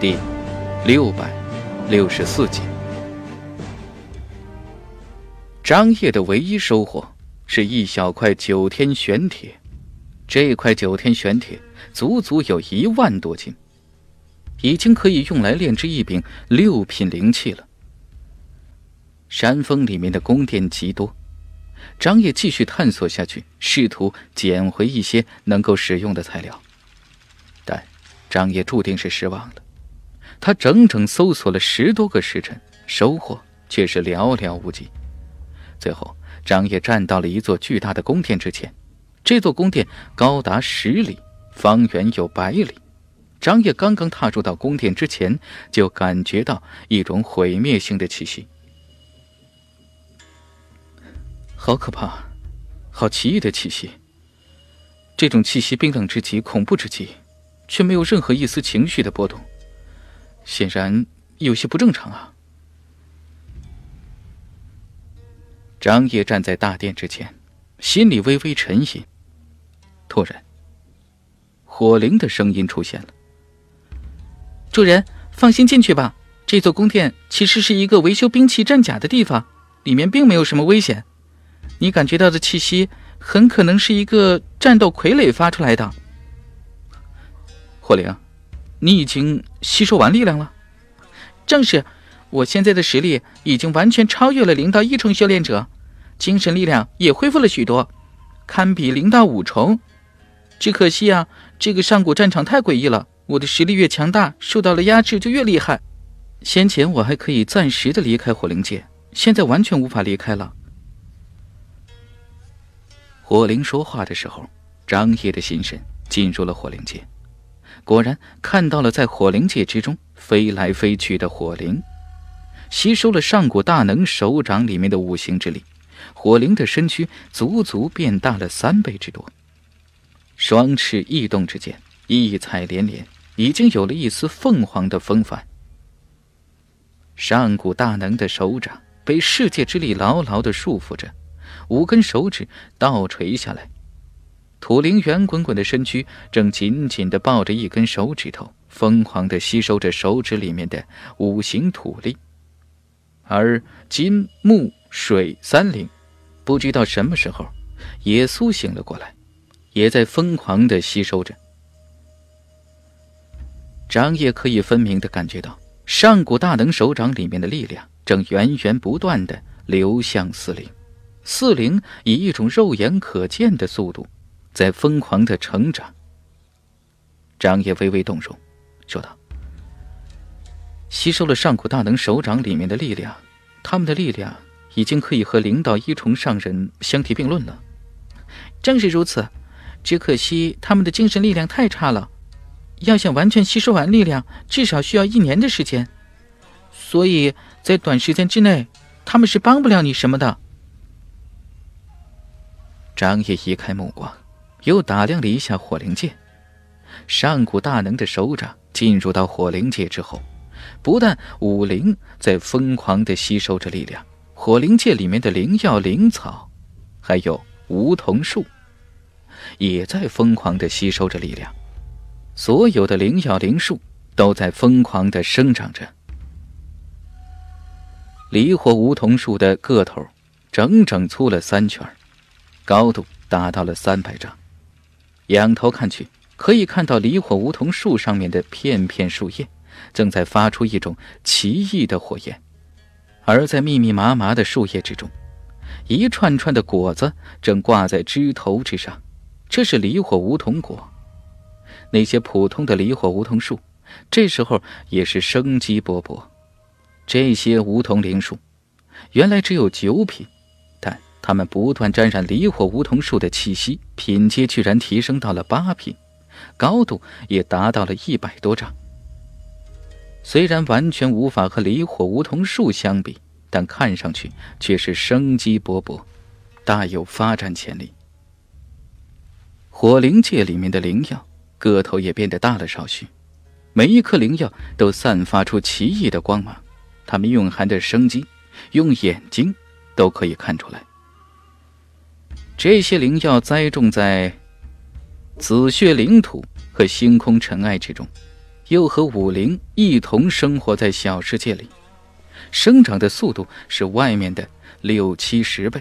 第六百六十四集，张掖的唯一收获是一小块九天玄铁。这块九天玄铁足足有一万多斤，已经可以用来炼制一柄六品灵器了。山峰里面的宫殿极多，张掖继续探索下去，试图捡回一些能够使用的材料，但张掖注定是失望了。他整整搜索了十多个时辰，收获却是寥寥无几。最后，张掖站到了一座巨大的宫殿之前。这座宫殿高达十里，方圆有百里。张掖刚刚踏入到宫殿之前，就感觉到一种毁灭性的气息，好可怕，好奇异的气息。这种气息冰冷之极，恐怖之极，却没有任何一丝情绪的波动。显然有些不正常啊！张烨站在大殿之前，心里微微沉吟。突然，火灵的声音出现了：“主人，放心进去吧。这座宫殿其实是一个维修兵器战甲的地方，里面并没有什么危险。你感觉到的气息，很可能是一个战斗傀儡发出来的。”火灵。你已经吸收完力量了，正是，我现在的实力已经完全超越了零到一重修炼者，精神力量也恢复了许多，堪比零到五重。只可惜啊，这个上古战场太诡异了，我的实力越强大，受到了压制就越厉害。先前我还可以暂时的离开火灵界，现在完全无法离开了。火灵说话的时候，张烨的心神进入了火灵界。果然看到了，在火灵界之中飞来飞去的火灵，吸收了上古大能手掌里面的五行之力，火灵的身躯足足变大了三倍之多，双翅异动之间，异彩连连，已经有了一丝凤凰的风范。上古大能的手掌被世界之力牢牢地束缚着，五根手指倒垂下来。土灵圆滚滚的身躯正紧紧地抱着一根手指头，疯狂地吸收着手指里面的五行土力。而金木水三灵不知道什么时候也苏醒了过来，也在疯狂地吸收着。张烨可以分明地感觉到，上古大能手掌里面的力量正源源不断地流向四灵，四灵以一种肉眼可见的速度。在疯狂的成长。张烨微微动容，说道：“吸收了上古大能手掌里面的力量，他们的力量已经可以和灵道一重上人相提并论了。正是如此，只可惜他们的精神力量太差了，要想完全吸收完力量，至少需要一年的时间。所以在短时间之内，他们是帮不了你什么的。”张烨移开目光。又打量了一下火灵界，上古大能的手掌进入到火灵界之后，不但武灵在疯狂地吸收着力量，火灵界里面的灵药、灵草，还有梧桐树，也在疯狂地吸收着力量。所有的灵药、灵树都在疯狂地生长着。离火梧桐树的个头整整粗了三圈，高度达到了三百丈。仰头看去，可以看到离火梧桐树上面的片片树叶，正在发出一种奇异的火焰；而在密密麻麻的树叶之中，一串串的果子正挂在枝头之上，这是离火梧桐果。那些普通的离火梧桐树，这时候也是生机勃勃。这些梧桐灵树，原来只有九品。他们不断沾染离火梧桐树的气息，品阶居然提升到了八品，高度也达到了一百多丈。虽然完全无法和离火梧桐树相比，但看上去却是生机勃勃，大有发展潜力。火灵界里面的灵药个头也变得大了少许，每一颗灵药都散发出奇异的光芒，它们蕴含着生机，用眼睛都可以看出来。这些灵药栽种在紫血灵土和星空尘埃之中，又和武灵一同生活在小世界里，生长的速度是外面的六七十倍。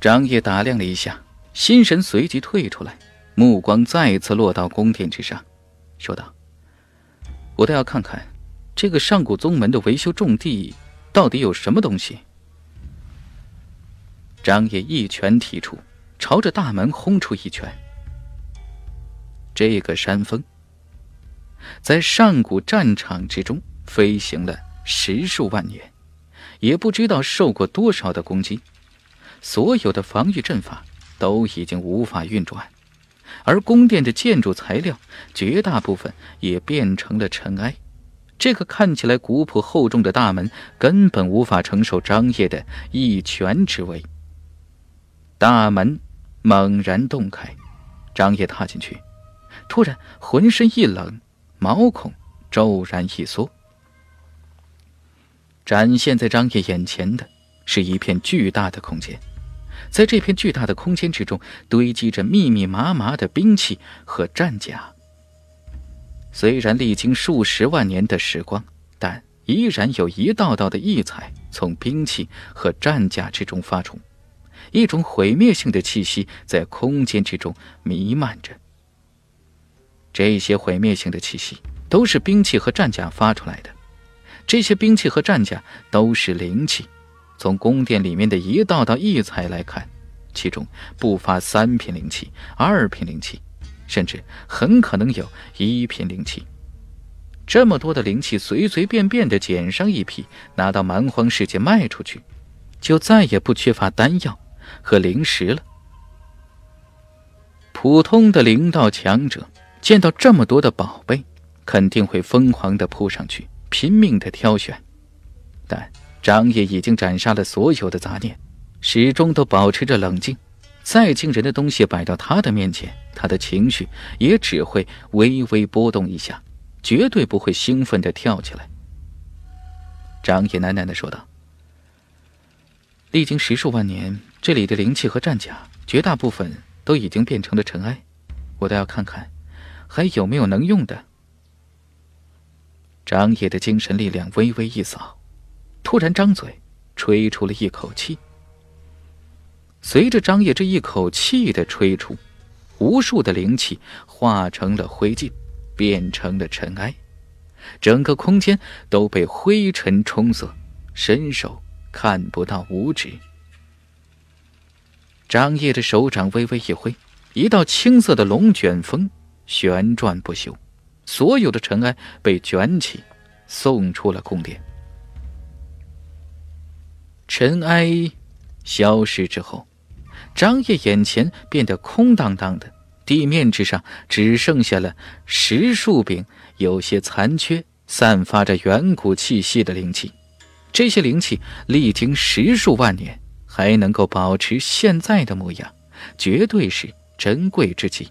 张掖打量了一下，心神随即退出来，目光再次落到宫殿之上，说道：“我倒要看看，这个上古宗门的维修重地到底有什么东西。”张掖一拳提出，朝着大门轰出一拳。这个山峰在上古战场之中飞行了十数万年，也不知道受过多少的攻击，所有的防御阵法都已经无法运转，而宫殿的建筑材料绝大部分也变成了尘埃。这个看起来古朴厚重的大门根本无法承受张掖的一拳之威。大门猛然洞开，张掖踏进去，突然浑身一冷，毛孔骤然一缩。展现在张掖眼前的是一片巨大的空间，在这片巨大的空间之中，堆积着密密麻麻的兵器和战甲。虽然历经数十万年的时光，但依然有一道道的异彩从兵器和战甲之中发出。一种毁灭性的气息在空间之中弥漫着。这些毁灭性的气息都是兵器和战甲发出来的。这些兵器和战甲都是灵气。从宫殿里面的一道道异彩来看，其中不乏三品灵气、二品灵气，甚至很可能有一品灵气。这么多的灵气，随随便便的捡上一批，拿到蛮荒世界卖出去，就再也不缺乏丹药。和灵石了。普通的灵道强者见到这么多的宝贝，肯定会疯狂的扑上去，拼命的挑选。但张也已经斩杀了所有的杂念，始终都保持着冷静。再惊人的东西摆到他的面前，他的情绪也只会微微波动一下，绝对不会兴奋的跳起来。张也喃喃的说道：“历经十数万年。”这里的灵气和战甲，绝大部分都已经变成了尘埃。我倒要看看，还有没有能用的。张野的精神力量微微一扫，突然张嘴，吹出了一口气。随着张野这一口气的吹出，无数的灵气化成了灰烬，变成了尘埃，整个空间都被灰尘充塞，伸手看不到五指。张掖的手掌微微一挥，一道青色的龙卷风旋转不休，所有的尘埃被卷起，送出了宫殿。尘埃消失之后，张掖眼前变得空荡荡的，地面之上只剩下了十数柄有些残缺、散发着远古气息的灵气。这些灵气历经十数万年。还能够保持现在的模样，绝对是珍贵之极。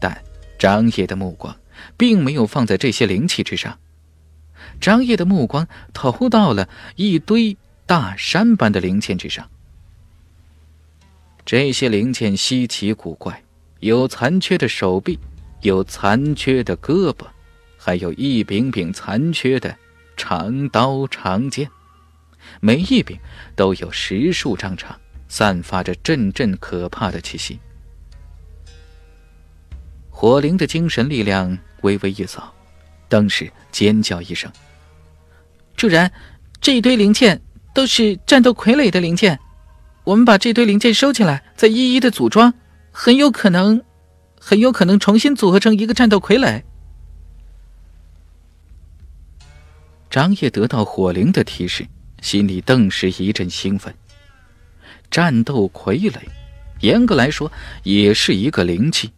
但张掖的目光并没有放在这些灵器之上，张掖的目光投到了一堆大山般的灵器之上。这些灵器稀奇古怪，有残缺的手臂，有残缺的胳膊，还有一柄柄残缺的长刀长剑。每一柄都有十数丈长，散发着阵阵可怕的气息。火灵的精神力量微微一扫，当时尖叫一声：“主人，这一堆零件都是战斗傀儡的零件，我们把这堆零件收起来，再一一的组装，很有可能，很有可能重新组合成一个战斗傀儡。”张烨得到火灵的提示。心里顿时一阵兴奋。战斗傀儡，严格来说也是一个灵器，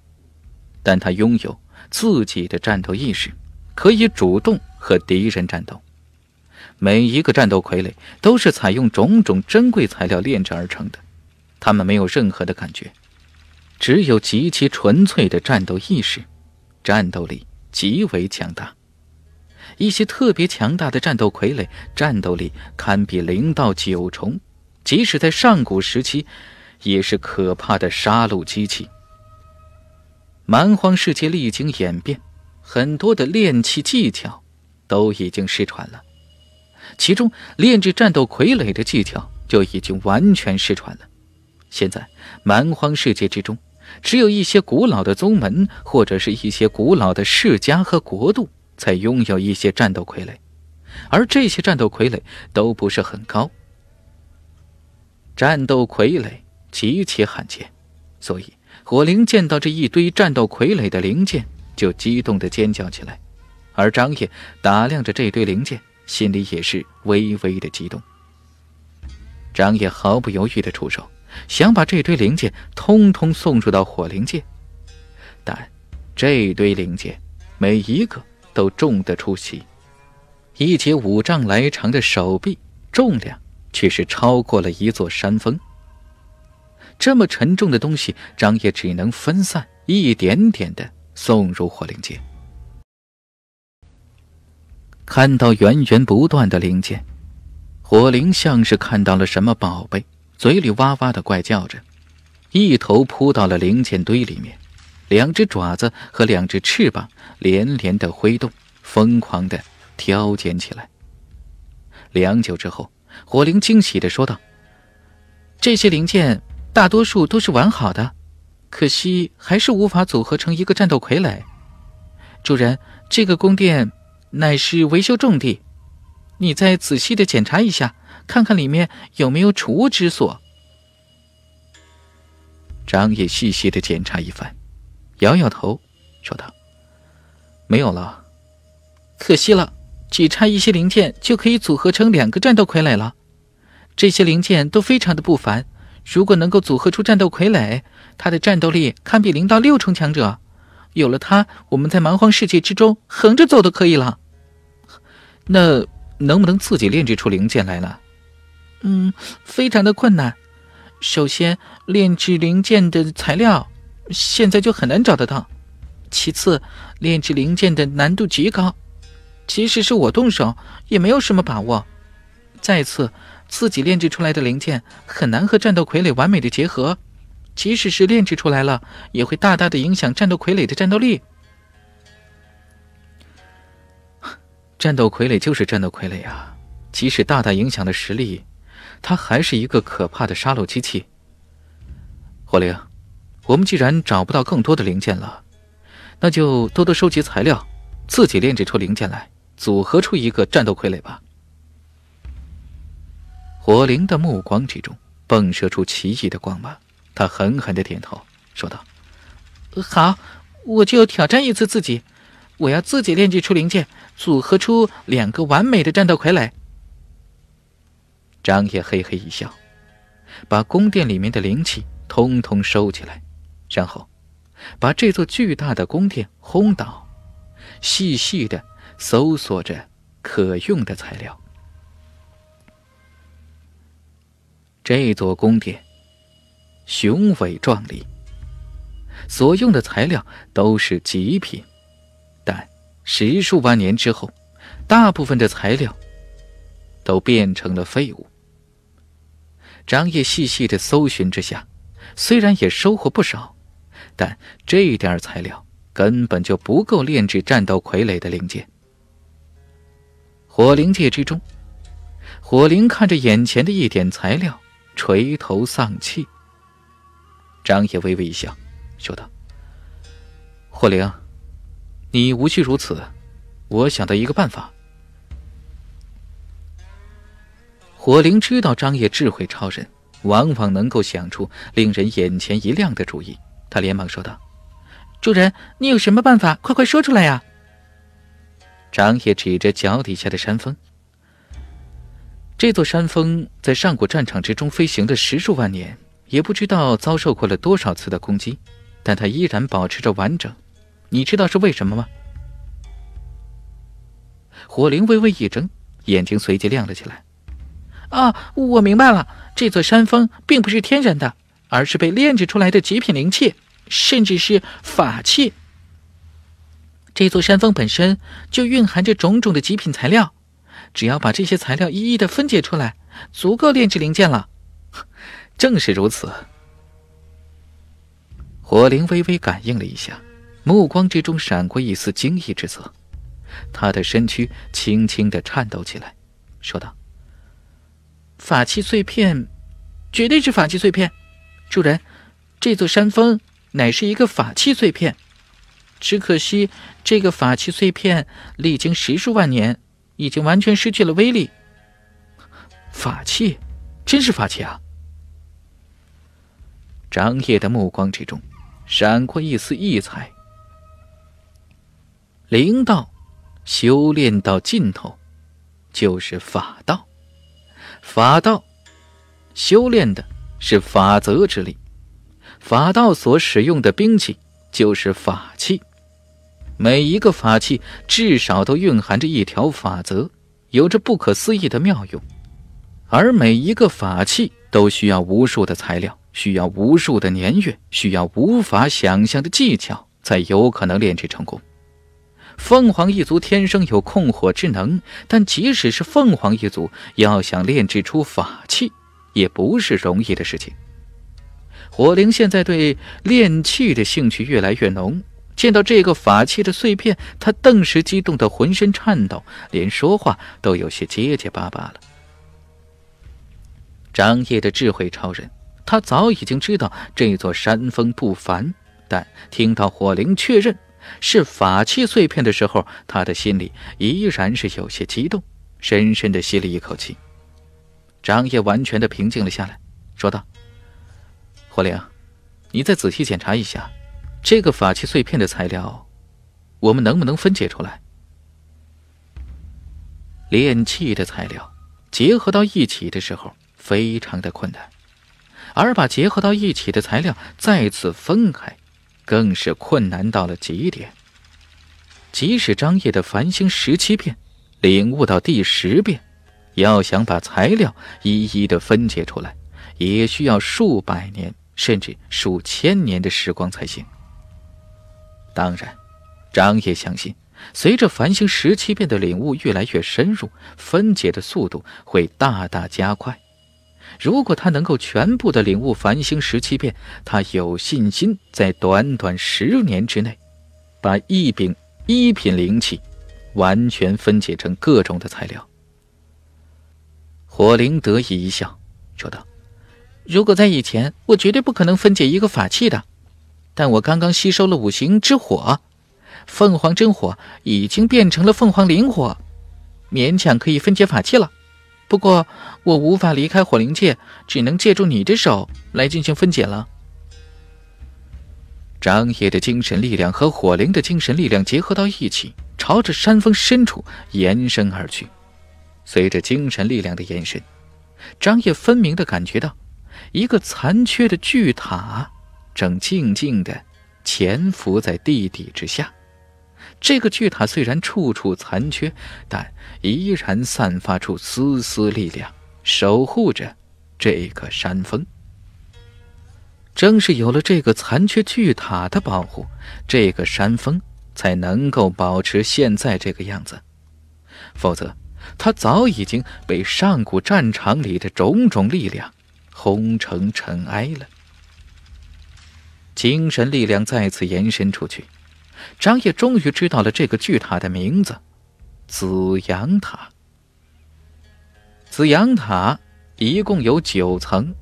但他拥有自己的战斗意识，可以主动和敌人战斗。每一个战斗傀儡都是采用种种珍贵材料炼制而成的，他们没有任何的感觉，只有极其纯粹的战斗意识，战斗力极为强大。一些特别强大的战斗傀儡，战斗力堪比零到九重，即使在上古时期，也是可怕的杀戮机器。蛮荒世界历经演变，很多的炼器技巧都已经失传了，其中炼制战斗傀儡的技巧就已经完全失传了。现在，蛮荒世界之中，只有一些古老的宗门，或者是一些古老的世家和国度。才拥有一些战斗傀儡，而这些战斗傀儡都不是很高。战斗傀儡极其罕见，所以火灵见到这一堆战斗傀儡的零件就激动的尖叫起来，而张烨打量着这堆零件，心里也是微微的激动。张烨毫不犹豫的出手，想把这堆零件通通送出到火灵界，但这堆零件每一个。都重得出奇，一截五丈来长的手臂，重量却是超过了一座山峰。这么沉重的东西，张烨只能分散一点点的送入火灵界。看到源源不断的零件，火灵像是看到了什么宝贝，嘴里哇哇的怪叫着，一头扑到了零件堆里面。两只爪子和两只翅膀连连的挥动，疯狂的挑拣起来。良久之后，火灵惊喜的说道：“这些零件大多数都是完好的，可惜还是无法组合成一个战斗傀儡。”主人，这个宫殿乃是维修重地，你再仔细的检查一下，看看里面有没有储物之所。张也细细的检查一番。摇摇头，说道：“没有了，可惜了，只差一些零件就可以组合成两个战斗傀儡了。这些零件都非常的不凡，如果能够组合出战斗傀儡，它的战斗力堪比零到六重强者。有了它，我们在蛮荒世界之中横着走都可以了。那能不能自己炼制出零件来了？嗯，非常的困难。首先，炼制零件的材料。”现在就很难找得到。其次，炼制零件的难度极高，即使是我动手，也没有什么把握。再次，自己炼制出来的零件很难和战斗傀儡完美的结合，即使是炼制出来了，也会大大的影响战斗傀儡的战斗力。战斗傀儡就是战斗傀儡啊，即使大大影响了实力，它还是一个可怕的杀戮机器。火灵。我们既然找不到更多的零件了，那就多多收集材料，自己炼制出零件来，组合出一个战斗傀儡吧。火灵的目光之中迸射出奇异的光芒，他狠狠的点头，说道：“好，我就挑战一次自己，我要自己炼制出零件，组合出两个完美的战斗傀儡。”张烨嘿嘿一笑，把宫殿里面的灵气通通收起来。然后，把这座巨大的宫殿轰倒，细细的搜索着可用的材料。这座宫殿雄伟壮丽，所用的材料都是极品，但十数万年之后，大部分的材料都变成了废物。张掖细细的搜寻之下，虽然也收获不少。但这点材料根本就不够炼制战斗傀儡的灵件。火灵界之中，火灵看着眼前的一点材料，垂头丧气。张叶微微一笑，说道：“火灵，你无需如此。我想到一个办法。”火灵知道张叶智慧超人，往往能够想出令人眼前一亮的主意。他连忙说道：“主人，你有什么办法？快快说出来呀！”长也指着脚底下的山峰，这座山峰在上古战场之中飞行了十数万年，也不知道遭受过了多少次的攻击，但它依然保持着完整。你知道是为什么吗？”火灵微微一怔，眼睛随即亮了起来：“啊，我明白了！这座山峰并不是天然的。”而是被炼制出来的极品灵器，甚至是法器。这座山峰本身就蕴含着种种的极品材料，只要把这些材料一一的分解出来，足够炼制灵剑了。正是如此。火灵微微感应了一下，目光之中闪过一丝惊异之色，他的身躯轻轻的颤抖起来，说道：“法器碎片，绝对是法器碎片。”主人，这座山峰乃是一个法器碎片，只可惜这个法器碎片历经十数万年，已经完全失去了威力。法器，真是法器啊！张烨的目光之中，闪过一丝异彩。灵道修炼到尽头，就是法道。法道修炼的。是法则之力，法道所使用的兵器就是法器。每一个法器至少都蕴含着一条法则，有着不可思议的妙用。而每一个法器都需要无数的材料，需要无数的年月，需要无法想象的技巧，才有可能炼制成功。凤凰一族天生有控火之能，但即使是凤凰一族，要想炼制出法器。也不是容易的事情。火灵现在对炼器的兴趣越来越浓，见到这个法器的碎片，他顿时激动得浑身颤抖，连说话都有些结结巴巴了。张掖的智慧超人，他早已经知道这座山峰不凡，但听到火灵确认是法器碎片的时候，他的心里依然是有些激动，深深的吸了一口气。张烨完全的平静了下来，说道：“火灵，你再仔细检查一下，这个法器碎片的材料，我们能不能分解出来？炼器的材料结合到一起的时候非常的困难，而把结合到一起的材料再次分开，更是困难到了极点。即使张烨的繁星十七变，领悟到第十变。”要想把材料一一的分解出来，也需要数百年甚至数千年的时光才行。当然，张也相信，随着《繁星十七变》的领悟越来越深入，分解的速度会大大加快。如果他能够全部的领悟《繁星十七变》，他有信心在短短十年之内，把一柄一品灵器完全分解成各种的材料。火灵得意一笑，说道：“如果在以前，我绝对不可能分解一个法器的。但我刚刚吸收了五行之火，凤凰真火已经变成了凤凰灵火，勉强可以分解法器了。不过，我无法离开火灵界，只能借助你的手来进行分解了。”张野的精神力量和火灵的精神力量结合到一起，朝着山峰深处延伸而去。随着精神力量的延伸，张叶分明的感觉到，一个残缺的巨塔正静静的潜伏在地底之下。这个巨塔虽然处处残缺，但依然散发出丝丝力量，守护着这个山峰。正是有了这个残缺巨塔的保护，这个山峰才能够保持现在这个样子，否则。他早已经被上古战场里的种种力量轰成尘埃了。精神力量再次延伸出去，张烨终于知道了这个巨塔的名字——紫阳塔。紫阳塔一共有九层。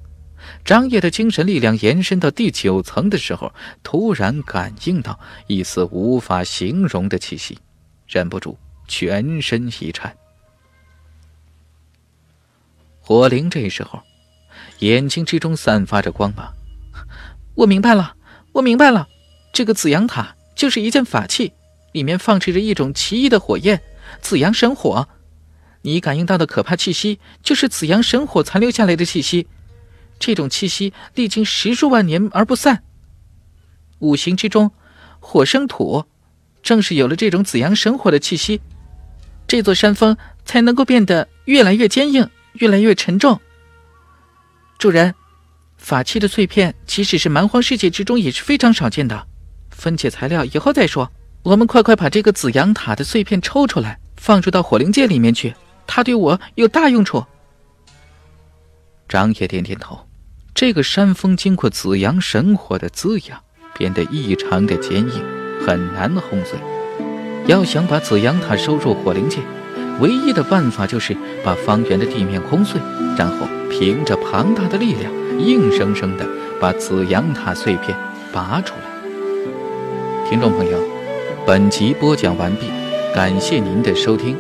张烨的精神力量延伸到第九层的时候，突然感应到一丝无法形容的气息，忍不住全身一颤。火灵这时候，眼睛之中散发着光芒。我明白了，我明白了，这个紫阳塔就是一件法器，里面放置着一种奇异的火焰——紫阳神火。你感应到的可怕气息，就是紫阳神火残留下来的气息。这种气息历经十数万年而不散。五行之中，火生土，正是有了这种紫阳神火的气息，这座山峰才能够变得越来越坚硬。越来越沉重。主人，法器的碎片，即使是蛮荒世界之中也是非常少见的。分解材料以后再说。我们快快把这个紫阳塔的碎片抽出来，放入到火灵界里面去。它对我有大用处。张爷点点头。这个山峰经过紫阳神火的滋养，变得异常的坚硬，很难轰碎。要想把紫阳塔收入火灵界，唯一的办法就是把方圆的地面轰碎，然后凭着庞大的力量，硬生生地把紫阳塔碎片拔出来。听众朋友，本集播讲完毕，感谢您的收听。